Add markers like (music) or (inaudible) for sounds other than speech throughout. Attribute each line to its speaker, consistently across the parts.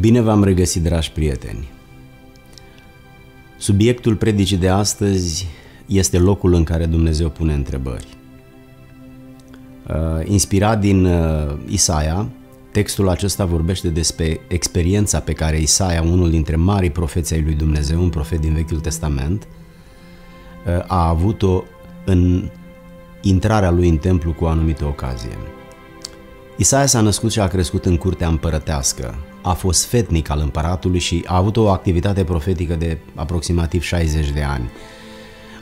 Speaker 1: Bine v-am regăsit, dragi prieteni! Subiectul predicii de astăzi este locul în care Dumnezeu pune întrebări. Uh, inspirat din uh, Isaia, textul acesta vorbește despre experiența pe care Isaia, unul dintre marii profeții ai lui Dumnezeu, un profet din Vechiul Testament, uh, a avut-o în intrarea lui în templu cu o anumită ocazie. Isaia s-a născut și a crescut în curtea împărătească, a fost fetnic al împăratului și a avut o activitate profetică de aproximativ 60 de ani,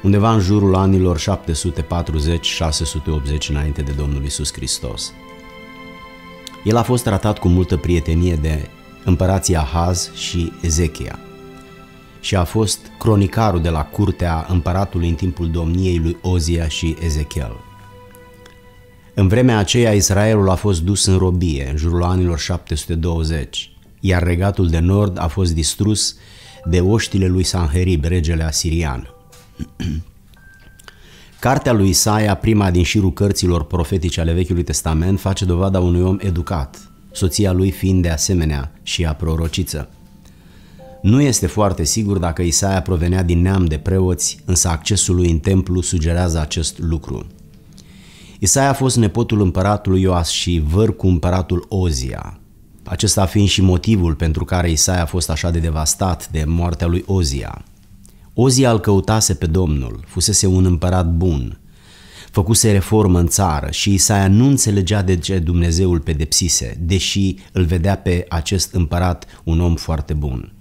Speaker 1: undeva în jurul anilor 740-680 înainte de Domnul Isus Hristos. El a fost tratat cu multă prietenie de împărații Ahaz și Ezechia și a fost cronicarul de la curtea împăratului în timpul domniei lui Ozia și Ezechiel. În vremea aceea, Israelul a fost dus în robie, în jurul anilor 720, iar regatul de nord a fost distrus de oștile lui Sanherib, regele asirian. (clears throat) Cartea lui Isaia, prima din șirul cărților profetice ale Vechiului Testament, face dovada unui om educat, soția lui fiind de asemenea și a prorociță. Nu este foarte sigur dacă Isaia provenea din neam de preoți, însă accesul lui în templu sugerează acest lucru. Isaia a fost nepotul împăratului Ioas și văr cu împăratul Ozia, acesta fiind și motivul pentru care Isaia a fost așa de devastat de moartea lui Ozia. Ozia îl căutase pe Domnul, fusese un împărat bun, făcuse reformă în țară și Isaia nu înțelegea de ce Dumnezeul pedepsise, deși îl vedea pe acest împărat un om foarte bun.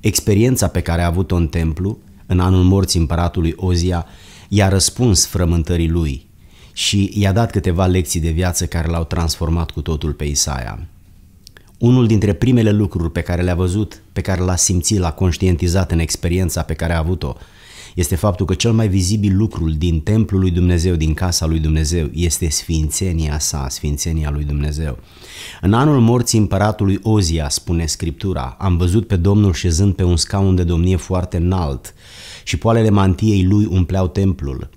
Speaker 1: Experiența pe care a avut-o în templu, în anul morții împăratului Ozia, i-a răspuns frământării lui și i-a dat câteva lecții de viață care l-au transformat cu totul pe Isaia unul dintre primele lucruri pe care le-a văzut, pe care l-a simțit, l-a conștientizat în experiența pe care a avut-o, este faptul că cel mai vizibil lucru din templul lui Dumnezeu, din casa lui Dumnezeu, este sfințenia sa, sfințenia lui Dumnezeu. În anul morții împăratului Ozia, spune Scriptura, am văzut pe Domnul șezând pe un scaun de domnie foarte înalt și poalele mantiei lui umpleau templul.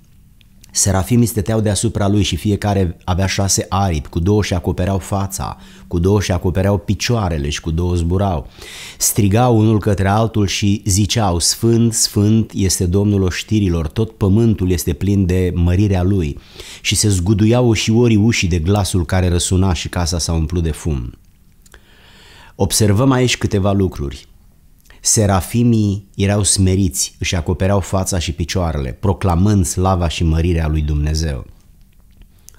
Speaker 1: Serafimii stăteau deasupra lui și fiecare avea șase aripi, cu două și acopereau fața, cu două și acopereau picioarele și cu două zburau. Strigau unul către altul și ziceau, Sfânt, Sfânt este Domnul oștirilor, tot pământul este plin de mărirea lui. Și se zguduiau și ori ușii de glasul care răsuna și casa s-a umplut de fum. Observăm aici câteva lucruri. Serafimii erau smeriți, își acopereau fața și picioarele, proclamând slava și mărirea lui Dumnezeu.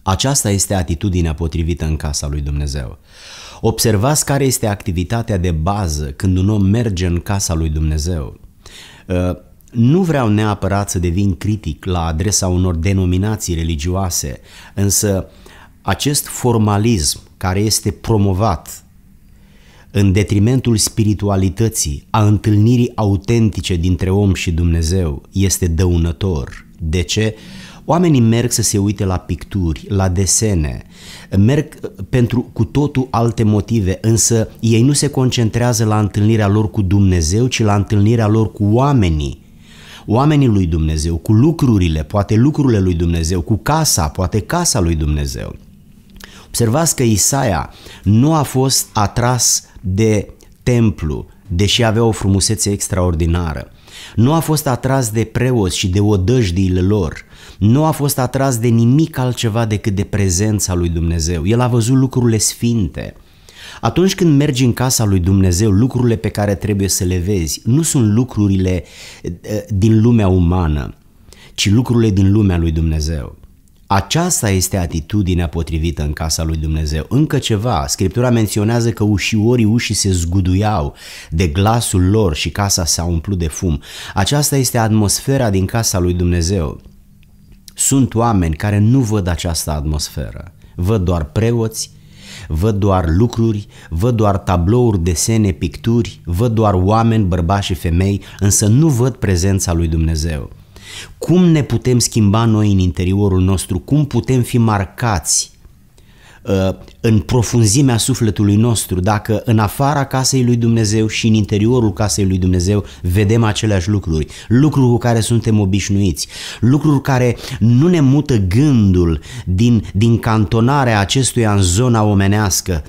Speaker 1: Aceasta este atitudinea potrivită în casa lui Dumnezeu. Observați care este activitatea de bază când un om merge în casa lui Dumnezeu. Uh, nu vreau neapărat să devin critic la adresa unor denominații religioase, însă acest formalism care este promovat în detrimentul spiritualității, a întâlnirii autentice dintre om și Dumnezeu, este dăunător. De ce? Oamenii merg să se uite la picturi, la desene, merg pentru cu totul alte motive, însă ei nu se concentrează la întâlnirea lor cu Dumnezeu, ci la întâlnirea lor cu oamenii oamenii lui Dumnezeu, cu lucrurile, poate lucrurile lui Dumnezeu, cu casa, poate casa lui Dumnezeu. Observați că Isaia nu a fost atras de templu, deși avea o frumusețe extraordinară. Nu a fost atras de preoți și de odăjdiile lor. Nu a fost atras de nimic altceva decât de prezența lui Dumnezeu. El a văzut lucrurile sfinte. Atunci când mergi în casa lui Dumnezeu, lucrurile pe care trebuie să le vezi nu sunt lucrurile eh, din lumea umană, ci lucrurile din lumea lui Dumnezeu. Aceasta este atitudinea potrivită în casa lui Dumnezeu. Încă ceva, Scriptura menționează că ușiorii ușii se zguduiau de glasul lor și casa s-a umplut de fum. Aceasta este atmosfera din casa lui Dumnezeu. Sunt oameni care nu văd această atmosferă. Văd doar preoți, văd doar lucruri, văd doar tablouri, desene, picturi, văd doar oameni, bărbați și femei, însă nu văd prezența lui Dumnezeu. Cum ne putem schimba noi în interiorul nostru? Cum putem fi marcați uh, în profunzimea sufletului nostru, dacă în afara casei lui Dumnezeu și în interiorul casei lui Dumnezeu vedem aceleași lucruri, lucruri cu care suntem obișnuiți, lucruri care nu ne mută gândul din, din cantonarea acestuia în zona omenească,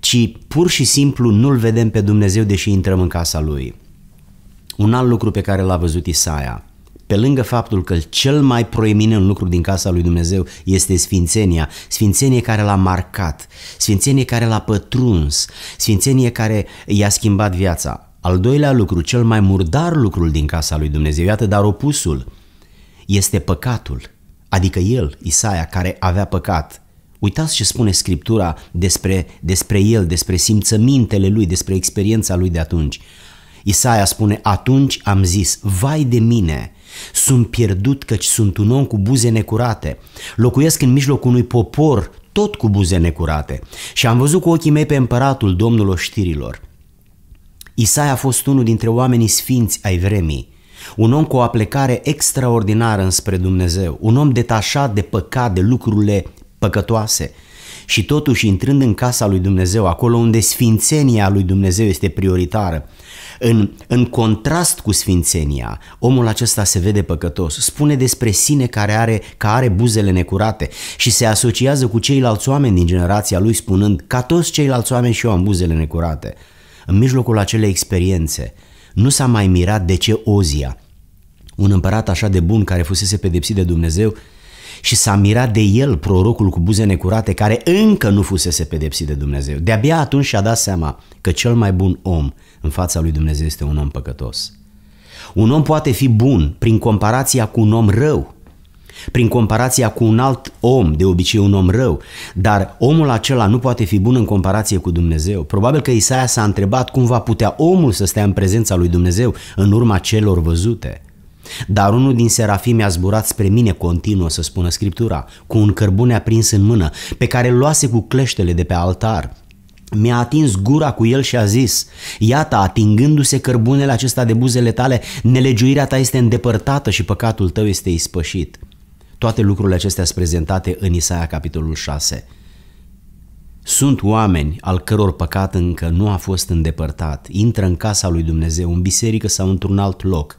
Speaker 1: ci pur și simplu nu-L vedem pe Dumnezeu deși intrăm în casa Lui. Un alt lucru pe care l-a văzut Isaia – pe lângă faptul că cel mai proeminent lucru din casa lui Dumnezeu este sfințenia, sfințenie care l-a marcat, sfințenie care l-a pătruns, sfințenie care i-a schimbat viața. Al doilea lucru, cel mai murdar lucru din casa lui Dumnezeu, iată, dar opusul, este păcatul, adică el, Isaia, care avea păcat. Uitați ce spune Scriptura despre, despre el, despre simțămintele lui, despre experiența lui de atunci. Isaia spune, atunci am zis, vai de mine, sunt pierdut căci sunt un om cu buze necurate. Locuiesc în mijlocul unui popor tot cu buze necurate. Și am văzut cu ochii mei pe împăratul domnul oștirilor. Isai a fost unul dintre oamenii sfinți ai vremii, un om cu o aplecare extraordinară înspre Dumnezeu, un om detașat de păcat, de lucrurile păcătoase, și totuși intrând în casa lui Dumnezeu, acolo unde sfințenia lui Dumnezeu este prioritară, în, în contrast cu sfințenia, omul acesta se vede păcătos, spune despre sine care are, că are buzele necurate și se asociază cu ceilalți oameni din generația lui spunând, ca toți ceilalți oameni și eu am buzele necurate. În mijlocul acelei experiențe, nu s-a mai mirat de ce Ozia, un împărat așa de bun care fusese pedepsit de Dumnezeu, și s-a mirat de el, prorocul cu buze necurate, care încă nu fusese pedepsit de Dumnezeu. De-abia atunci și-a dat seama că cel mai bun om în fața lui Dumnezeu este un om păcătos. Un om poate fi bun prin comparația cu un om rău, prin comparația cu un alt om, de obicei un om rău, dar omul acela nu poate fi bun în comparație cu Dumnezeu. Probabil că Isaia s-a întrebat cum va putea omul să stea în prezența lui Dumnezeu în urma celor văzute – dar unul din serafimi a zburat spre mine, continuă să spună Scriptura, cu un cărbune aprins în mână, pe care îl luase cu cleștele de pe altar. Mi-a atins gura cu el și a zis, iată, atingându-se cărbunele acesta de buzele tale, nelegiuirea ta este îndepărtată și păcatul tău este ispășit. Toate lucrurile acestea sunt prezentate în Isaia capitolul 6. Sunt oameni al căror păcat încă nu a fost îndepărtat, intră în casa lui Dumnezeu, în biserică sau într-un alt loc –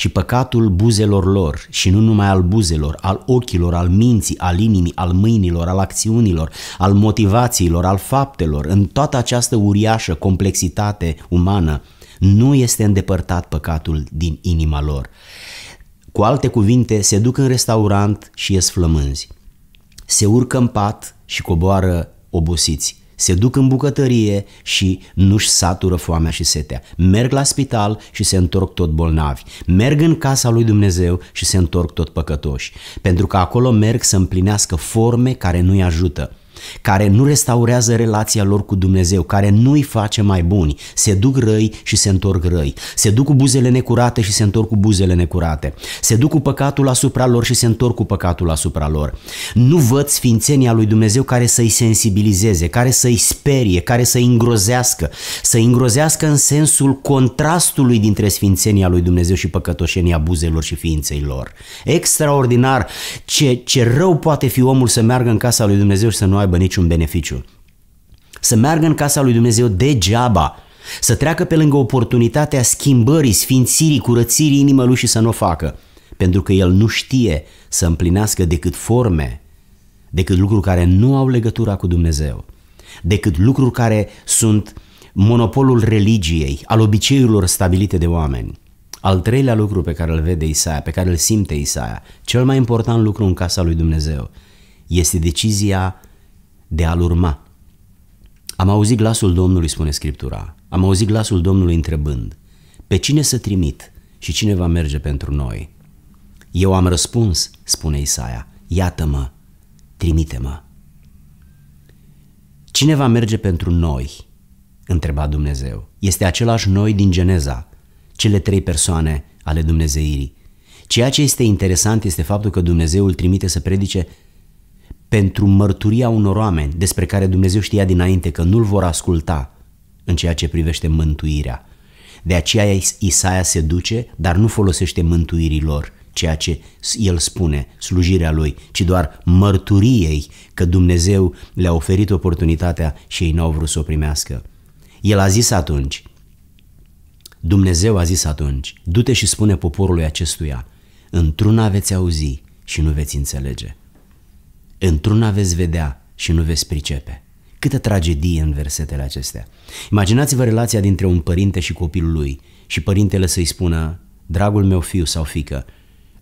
Speaker 1: și păcatul buzelor lor și nu numai al buzelor, al ochilor, al minții, al inimii, al mâinilor, al acțiunilor, al motivațiilor, al faptelor, în toată această uriașă complexitate umană, nu este îndepărtat păcatul din inima lor. Cu alte cuvinte, se duc în restaurant și ies flămânzi. Se urcă în pat și coboară obosiți se duc în bucătărie și nu-și satură foamea și setea. Merg la spital și se întorc tot bolnavi. Merg în casa lui Dumnezeu și se întorc tot păcătoși. Pentru că acolo merg să împlinească forme care nu-i ajută care nu restaurează relația lor cu Dumnezeu, care nu îi face mai buni, se duc răi și se întorc răi, se duc cu buzele necurate și se întorc cu buzele necurate, se duc cu păcatul asupra lor și se întorc cu păcatul asupra lor. Nu văd sfințenia lui Dumnezeu care să-i sensibilizeze, care să-i sperie, care să-i îngrozească, să-i îngrozească în sensul contrastului dintre sfințenia lui Dumnezeu și păcătoșenia buzelor și ființei lor. Extraordinar ce, ce rău poate fi omul să meargă în casa lui Dumnezeu și să nu aibă aibă niciun beneficiu. Să meargă în casa lui Dumnezeu degeaba, să treacă pe lângă oportunitatea schimbării, sfințirii, curățirii inimălui lui și să nu o facă, pentru că el nu știe să împlinească decât forme, decât lucruri care nu au legătura cu Dumnezeu, decât lucruri care sunt monopolul religiei, al obiceiurilor stabilite de oameni. Al treilea lucru pe care îl vede Isaia, pe care îl simte Isaia, cel mai important lucru în casa lui Dumnezeu, este decizia de a-L urma. Am auzit glasul Domnului, spune Scriptura, am auzit glasul Domnului întrebând, pe cine să trimit și cine va merge pentru noi? Eu am răspuns, spune Isaia, iată-mă, trimite-mă. Cine va merge pentru noi? întreba Dumnezeu. Este același noi din Geneza, cele trei persoane ale Dumnezeirii. Ceea ce este interesant este faptul că Dumnezeu îl trimite să predice pentru mărturia unor oameni despre care Dumnezeu știa dinainte că nu-l vor asculta în ceea ce privește mântuirea. De aceea Isaia se duce, dar nu folosește mântuirii lor, ceea ce el spune, slujirea lui, ci doar mărturiei că Dumnezeu le-a oferit oportunitatea și ei n-au vrut să o primească. El a zis atunci, Dumnezeu a zis atunci, du-te și spune poporului acestuia, într-una veți auzi și nu veți înțelege într-una veți vedea și nu veți pricepe. Câtă tragedie în versetele acestea. Imaginați-vă relația dintre un părinte și copilul lui și părintele să-i spună, dragul meu fiu sau fică,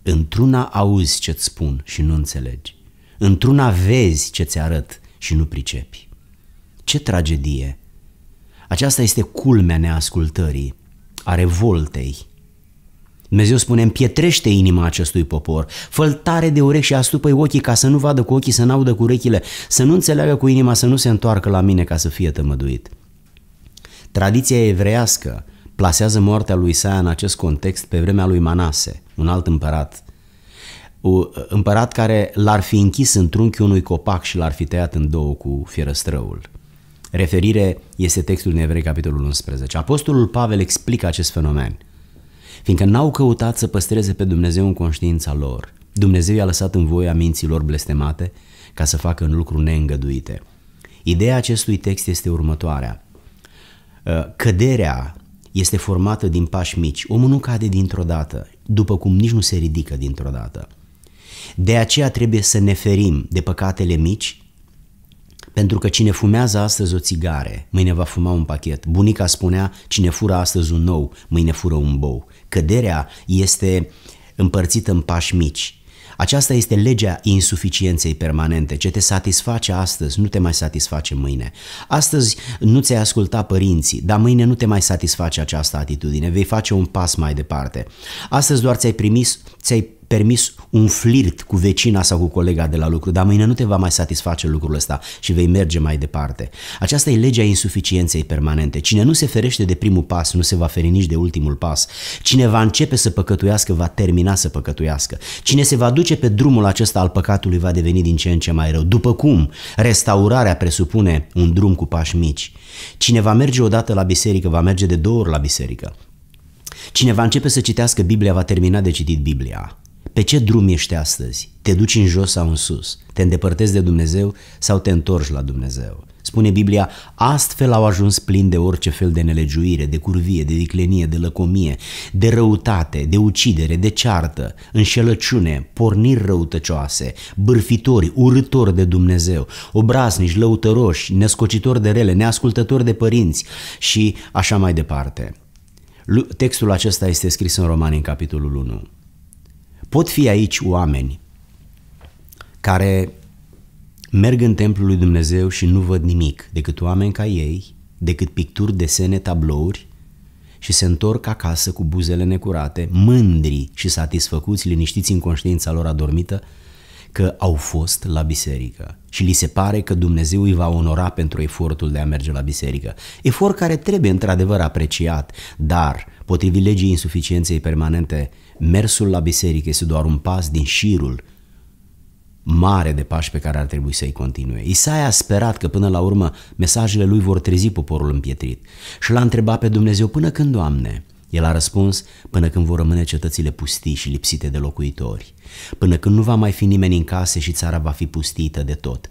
Speaker 1: într-una auzi ce-ți spun și nu înțelegi, într-una vezi ce-ți arăt și nu pricepi. Ce tragedie! Aceasta este culmea neascultării, a revoltei, Dumnezeu spune, împietrește inima acestui popor, fă tare de urechi și astupă ochii ca să nu vadă cu ochii, să n-audă cu urechile, să nu înțeleagă cu inima, să nu se întoarcă la mine ca să fie tămăduit. Tradiția evreiască plasează moartea lui Isaia în acest context pe vremea lui Manase, un alt împărat, un împărat care l-ar fi închis în trunchiul unui copac și l-ar fi tăiat în două cu fierăstrăul. Referire este textul din Evrei, capitolul 11. Apostolul Pavel explică acest fenomen – fiindcă n-au căutat să păstreze pe Dumnezeu în conștiința lor. Dumnezeu i-a lăsat în voia minților blestemate ca să facă în lucru neîngăduite. Ideea acestui text este următoarea. Uh, căderea este formată din pași mici. Omul nu cade dintr-o dată, după cum nici nu se ridică dintr-o dată. De aceea trebuie să ne ferim de păcatele mici pentru că cine fumează astăzi o țigare, mâine va fuma un pachet. Bunica spunea, cine fură astăzi un nou, mâine fură un bou. Căderea este împărțită în pași mici. Aceasta este legea insuficienței permanente. Ce te satisface astăzi, nu te mai satisface mâine. Astăzi nu ți-ai ascultat părinții, dar mâine nu te mai satisface această atitudine. Vei face un pas mai departe. Astăzi doar ți-ai primis, ți-ai permis un flirt cu vecina sau cu colega de la lucru, dar mâine nu te va mai satisface lucrul ăsta și vei merge mai departe. Aceasta e legea insuficienței permanente. Cine nu se ferește de primul pas, nu se va feri nici de ultimul pas. Cine va începe să păcătuiască, va termina să păcătuiască. Cine se va duce pe drumul acesta al păcatului, va deveni din ce în ce mai rău. După cum, restaurarea presupune un drum cu pași mici. Cine va merge odată la biserică, va merge de două ori la biserică. Cine va începe să citească Biblia, va termina de citit Biblia. Pe ce drum ești astăzi? Te duci în jos sau în sus? Te îndepărtezi de Dumnezeu sau te întorci la Dumnezeu? Spune Biblia, astfel au ajuns plin de orice fel de nelegiuire, de curvie, de viclenie, de lăcomie, de răutate, de ucidere, de ceartă, înșelăciune, porniri răutăcioase, bârfitori, urători de Dumnezeu, obraznici, lăutăroși, nescocitori de rele, neascultători de părinți și așa mai departe. Textul acesta este scris în Romani în capitolul 1. Pot fi aici oameni care merg în templul lui Dumnezeu și nu văd nimic decât oameni ca ei, decât picturi, desene, tablouri și se întorc acasă cu buzele necurate, mândri și satisfăcuți, liniștiți în conștiința lor adormită, că au fost la biserică și li se pare că Dumnezeu îi va onora pentru efortul de a merge la biserică. Efort care trebuie într-adevăr apreciat, dar, potrivit legii insuficienței permanente mersul la biserică este doar un pas din șirul mare de pași pe care ar trebui să-i continue. Isaia a sperat că până la urmă mesajele lui vor trezi poporul împietrit și l-a întrebat pe Dumnezeu până când, Doamne? El a răspuns până când vor rămâne cetățile pustii și lipsite de locuitori, până când nu va mai fi nimeni în case și țara va fi pustită de tot,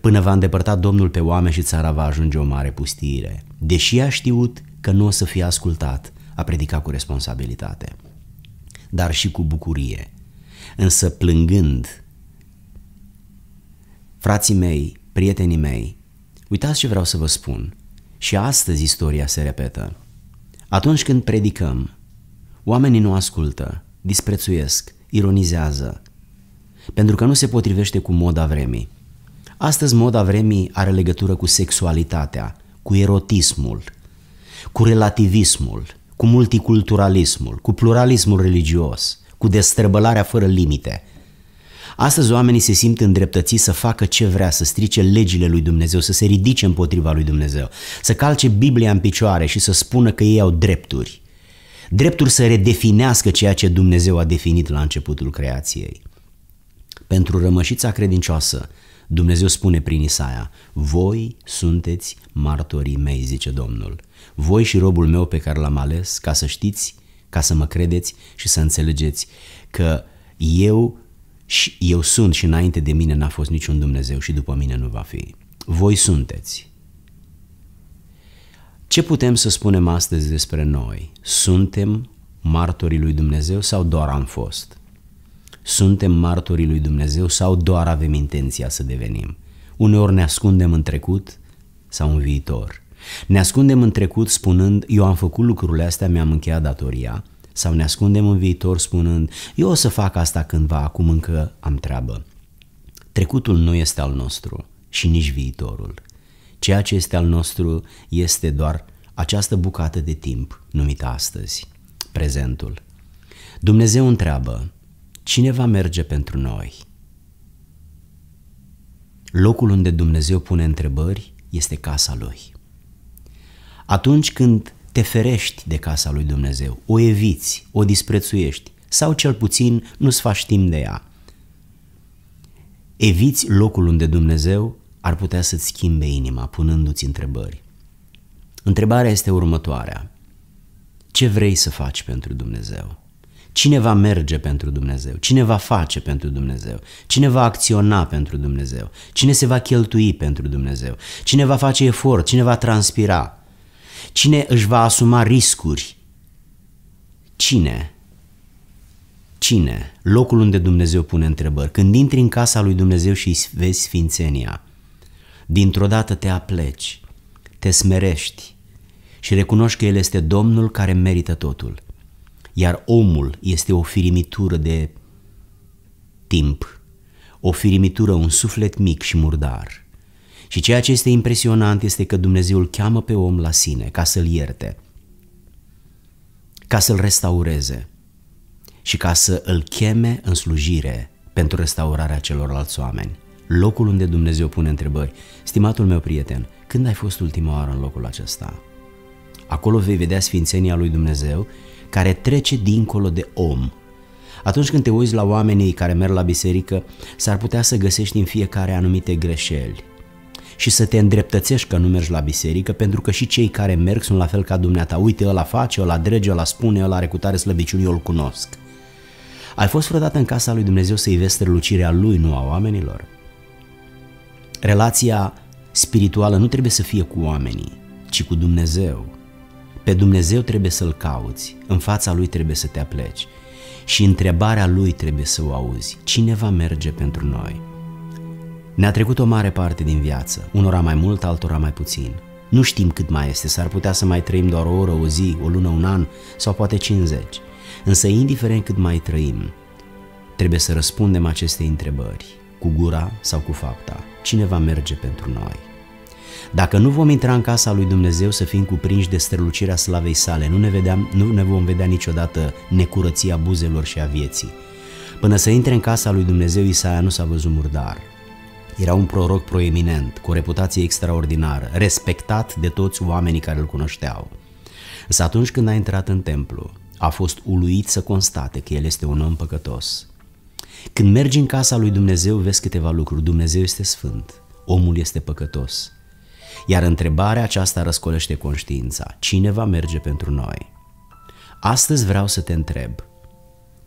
Speaker 1: până va îndepărta Domnul pe oameni și țara va ajunge o mare pustire. Deși a știut că nu o să fie ascultat, a predicat cu responsabilitate dar și cu bucurie, însă plângând. Frații mei, prietenii mei, uitați ce vreau să vă spun. Și astăzi istoria se repetă. Atunci când predicăm, oamenii nu ascultă, disprețuiesc, ironizează, pentru că nu se potrivește cu moda vremii. Astăzi moda vremii are legătură cu sexualitatea, cu erotismul, cu relativismul, cu multiculturalismul, cu pluralismul religios, cu destrăbălarea fără limite. Astăzi oamenii se simt îndreptățiți să facă ce vrea, să strice legile lui Dumnezeu, să se ridice împotriva lui Dumnezeu, să calce Biblia în picioare și să spună că ei au drepturi. Drepturi să redefinească ceea ce Dumnezeu a definit la începutul creației. Pentru rămășița credincioasă, Dumnezeu spune prin Isaia, voi sunteți martorii mei, zice Domnul voi și robul meu pe care l-am ales, ca să știți, ca să mă credeți și să înțelegeți că eu și eu sunt și înainte de mine n-a fost niciun Dumnezeu și după mine nu va fi. Voi sunteți. Ce putem să spunem astăzi despre noi? Suntem martorii lui Dumnezeu sau doar am fost? Suntem martorii lui Dumnezeu sau doar avem intenția să devenim? Uneori ne ascundem în trecut sau în viitor. Ne ascundem în trecut spunând, eu am făcut lucrurile astea, mi-am încheiat datoria, sau ne ascundem în viitor spunând, eu o să fac asta cândva, acum încă am treabă. Trecutul nu este al nostru și nici viitorul. Ceea ce este al nostru este doar această bucată de timp numită astăzi, prezentul. Dumnezeu întreabă, cine va merge pentru noi? Locul unde Dumnezeu pune întrebări este casa Lui. Atunci când te ferești de casa lui Dumnezeu, o eviți, o disprețuiești sau cel puțin nu-ți faci timp de ea. Eviți locul unde Dumnezeu ar putea să-ți schimbe inima punându-ți întrebări. Întrebarea este următoarea. Ce vrei să faci pentru Dumnezeu? Cine va merge pentru Dumnezeu? Cine va face pentru Dumnezeu? Cine va acționa pentru Dumnezeu? Cine se va cheltui pentru Dumnezeu? Cine va face efort? Cine va transpira? Cine își va asuma riscuri? Cine? Cine? Locul unde Dumnezeu pune întrebări. Când intri în casa lui Dumnezeu și vezi sfințenia, dintr-o dată te apleci, te smerești și recunoști că El este Domnul care merită totul. Iar omul este o firimitură de timp, o firimitură, un suflet mic și murdar. Și ceea ce este impresionant este că Dumnezeu îl cheamă pe om la sine ca să-l ierte, ca să-l restaureze și ca să îl cheme în slujire pentru restaurarea celorlalți oameni. Locul unde Dumnezeu pune întrebări. Stimatul meu prieten, când ai fost ultima oară în locul acesta? Acolo vei vedea sfințenia lui Dumnezeu care trece dincolo de om. Atunci când te uiți la oamenii care merg la biserică, s-ar putea să găsești în fiecare anumite greșeli și să te îndreptățești că nu mergi la biserică, pentru că și cei care merg sunt la fel ca dumneata. Uite, ăla face, ăla drege, ăla spune, ăla are cu tare slăbiciuni, eu îl cunosc. Ai fost vreodată în casa lui Dumnezeu să-i vezi strălucirea lui, nu a oamenilor? Relația spirituală nu trebuie să fie cu oamenii, ci cu Dumnezeu. Pe Dumnezeu trebuie să-L cauți, în fața Lui trebuie să te apleci și întrebarea Lui trebuie să o auzi. Cineva merge pentru noi. Ne-a trecut o mare parte din viață, unora mai mult, altora mai puțin. Nu știm cât mai este, s-ar putea să mai trăim doar o oră, o zi, o lună, un an sau poate 50. Însă, indiferent cât mai trăim, trebuie să răspundem aceste întrebări, cu gura sau cu fapta. Cine va merge pentru noi? Dacă nu vom intra în casa lui Dumnezeu să fim cuprinși de strălucirea slavei sale, nu ne, vedeam, nu ne vom vedea niciodată necurăția buzelor și a vieții. Până să intre în casa lui Dumnezeu, Isaia nu s-a văzut murdar. Era un proroc proeminent, cu o reputație extraordinară, respectat de toți oamenii care îl cunoșteau. Însă atunci când a intrat în templu, a fost uluit să constate că el este un om păcătos. Când mergi în casa lui Dumnezeu, vezi câteva lucruri. Dumnezeu este sfânt, omul este păcătos. Iar întrebarea aceasta răscolește conștiința. Cine va merge pentru noi? Astăzi vreau să te întreb.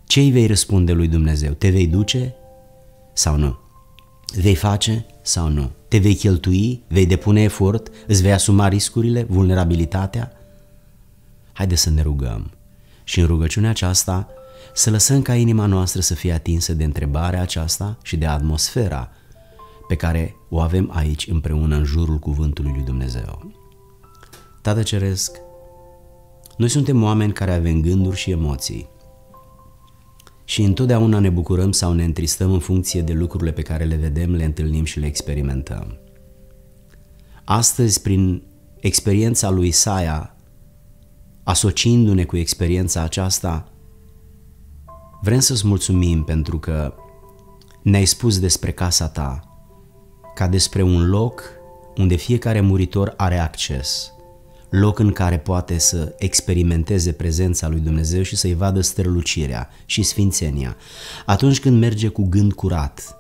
Speaker 1: Ce îi vei răspunde lui Dumnezeu? Te vei duce sau nu? Vei face sau nu? Te vei cheltui? Vei depune efort? Îți vei asuma riscurile, vulnerabilitatea? Haide să ne rugăm și în rugăciunea aceasta să lăsăm ca inima noastră să fie atinsă de întrebarea aceasta și de atmosfera pe care o avem aici împreună în jurul cuvântului lui Dumnezeu. Tată Ceresc, noi suntem oameni care avem gânduri și emoții. Și întotdeauna ne bucurăm sau ne întristăm în funcție de lucrurile pe care le vedem, le întâlnim și le experimentăm. Astăzi, prin experiența lui Isaia, asociindu-ne cu experiența aceasta, vrem să-ți mulțumim pentru că ne-ai spus despre casa ta, ca despre un loc unde fiecare muritor are acces – loc în care poate să experimenteze prezența lui Dumnezeu și să-i vadă strălucirea și sfințenia. Atunci când merge cu gând curat,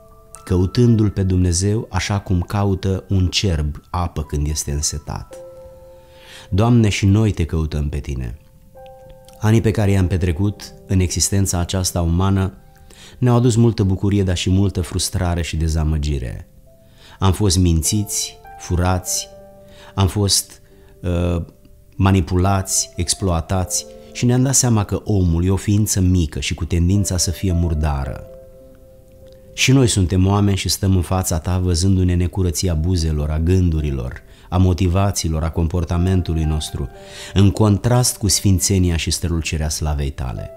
Speaker 1: căutându-L pe Dumnezeu așa cum caută un cerb apă când este însetat. Doamne, și noi te căutăm pe Tine. Anii pe care i-am petrecut în existența aceasta umană ne-au adus multă bucurie, dar și multă frustrare și dezamăgire. Am fost mințiți, furați, am fost Uh, manipulați, exploatați și ne-am dat seama că omul e o ființă mică și cu tendința să fie murdară. Și noi suntem oameni și stăm în fața ta văzându-ne necurăția buzelor, a gândurilor, a motivațiilor, a comportamentului nostru, în contrast cu sfințenia și strălucirea slavei tale.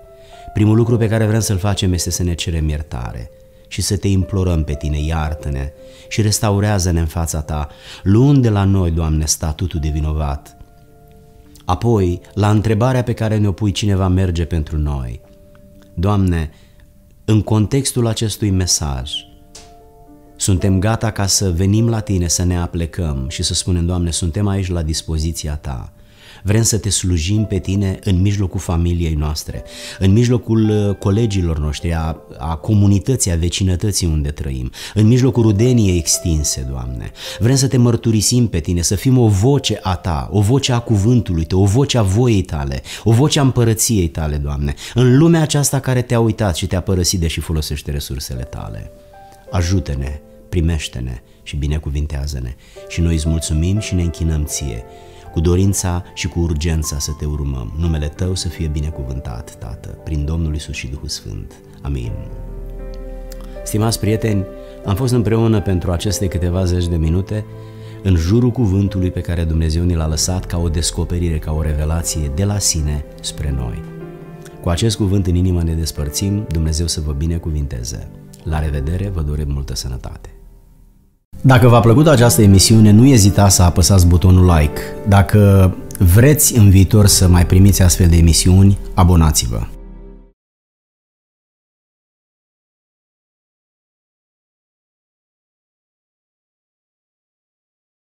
Speaker 1: Primul lucru pe care vrem să-l facem este să ne cerem iertare – și să te implorăm pe tine, iartă-ne și restaurează-ne în fața ta, luând de la noi, Doamne, statutul de vinovat. Apoi, la întrebarea pe care ne-o pui cineva merge pentru noi. Doamne, în contextul acestui mesaj, suntem gata ca să venim la tine, să ne aplecăm și să spunem, Doamne, suntem aici la dispoziția ta. Vrem să te slujim pe tine în mijlocul familiei noastre, în mijlocul uh, colegilor noștri, a, a comunității, a vecinătății unde trăim, în mijlocul rudeniei extinse, Doamne. Vrem să te mărturisim pe tine, să fim o voce a ta, o voce a cuvântului tău, o voce a voiei tale, o voce a împărăției tale, Doamne, în lumea aceasta care te-a uitat și te-a părăsit, deși folosește resursele tale. Ajută-ne, primește-ne și binecuvintează-ne. Și noi îți mulțumim și ne închinăm ție cu dorința și cu urgența să te urmăm. Numele Tău să fie binecuvântat, Tată, prin Domnul Isus și Duhul Sfânt. Amin. Stimați prieteni, am fost împreună pentru aceste câteva zeci de minute în jurul cuvântului pe care Dumnezeu ni l-a lăsat ca o descoperire, ca o revelație de la sine spre noi. Cu acest cuvânt în inimă ne despărțim, Dumnezeu să vă binecuvinteze. La revedere, vă doresc multă sănătate! Dacă v-a plăcut această emisiune, nu ezita să apăsați butonul like. Dacă vreți în viitor să mai primiți astfel de emisiuni, abonați-vă.